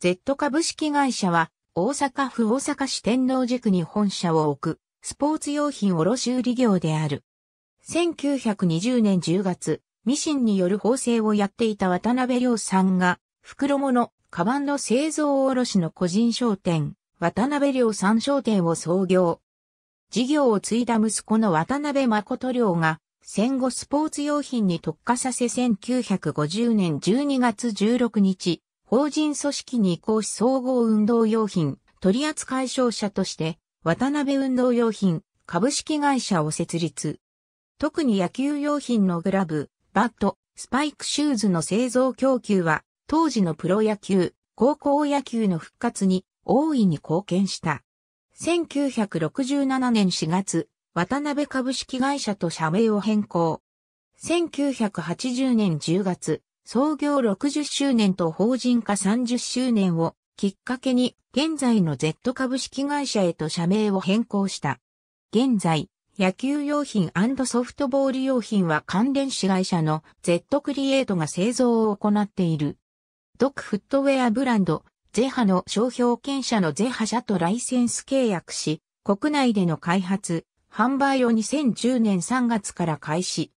Z 株式会社は、大阪府大阪市天王寺区に本社を置く、スポーツ用品卸売業である。1920年10月、ミシンによる縫製をやっていた渡辺良さんが、袋物、カバンの製造卸の個人商店、渡辺良さん商店を創業。事業を継いだ息子の渡辺誠良が、戦後スポーツ用品に特化させ1950年12月16日、法人組織に移行し総合運動用品、取扱商社として、渡辺運動用品、株式会社を設立。特に野球用品のグラブ、バット、スパイクシューズの製造供給は、当時のプロ野球、高校野球の復活に大いに貢献した。1967年4月、渡辺株式会社と社名を変更。1980年10月、創業60周年と法人化30周年をきっかけに現在の Z 株式会社へと社名を変更した。現在、野球用品ソフトボール用品は関連子会社の Z クリエイトが製造を行っている。独フットウェアブランド、ゼハの商標権者のゼハ社とライセンス契約し、国内での開発、販売を2010年3月から開始。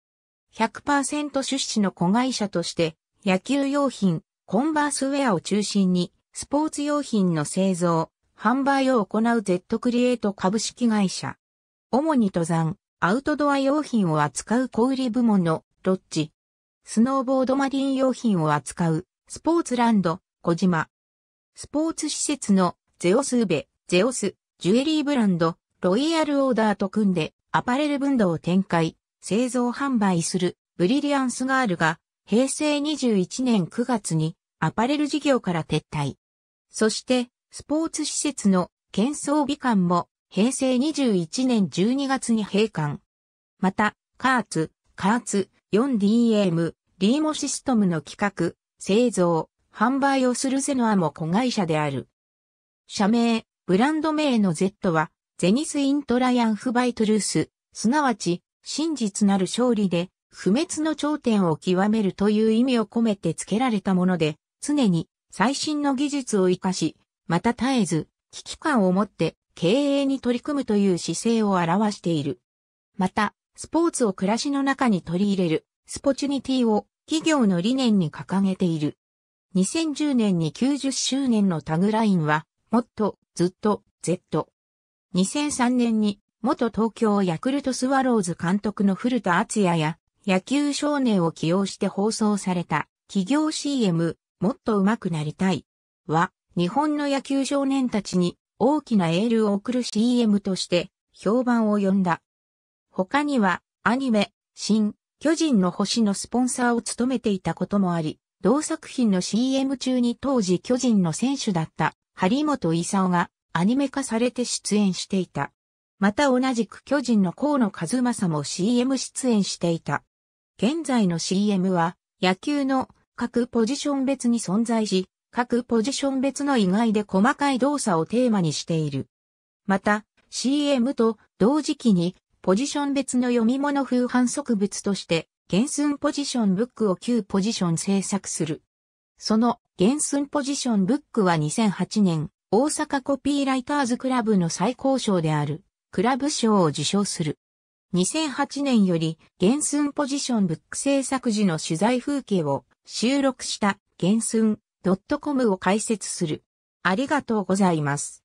100%出資の子会社として野球用品、コンバースウェアを中心に、スポーツ用品の製造、販売を行う Z クリエイト株式会社。主に登山、アウトドア用品を扱う小売部門のロッジ。スノーボードマリン用品を扱うスポーツランド、小島。スポーツ施設のゼオスウベ、ゼオス、ジュエリーブランド、ロイヤルオーダーと組んでアパレルブンドを展開、製造販売するブリリアンスガールが平成21年9月にアパレル事業から撤退。そして、スポーツ施設の建装美館も平成21年12月に閉館。また、カーツ、カーツ 4DM、リーモシストムの企画、製造、販売をするゼノアも子会社である。社名、ブランド名の Z は、ゼニス・イントライアンフ・バイトルース、すなわち、真実なる勝利で、不滅の頂点を極めるという意味を込めて付けられたもので、常に最新の技術を活かし、また絶えず危機感を持って経営に取り組むという姿勢を表している。また、スポーツを暮らしの中に取り入れるスポチュニティを企業の理念に掲げている。2010年に90周年のタグラインは、もっと、ずっと、Z。2003年に、元東京ヤクルトスワローズ監督の古田敦也や、野球少年を起用して放送された企業 CM もっと上手くなりたいは日本の野球少年たちに大きなエールを送る CM として評判を呼んだ。他にはアニメ、新、巨人の星のスポンサーを務めていたこともあり、同作品の CM 中に当時巨人の選手だった張本勲がアニメ化されて出演していた。また同じく巨人の河野和正も CM 出演していた。現在の CM は野球の各ポジション別に存在し、各ポジション別の意外で細かい動作をテーマにしている。また、CM と同時期にポジション別の読み物風反則物として、原寸ポジションブックを9ポジション制作する。その原寸ポジションブックは2008年、大阪コピーライターズクラブの最高賞である、クラブ賞を受賞する。2008年より原寸ポジションブック制作時の取材風景を収録した原寸 .com を開設する。ありがとうございます。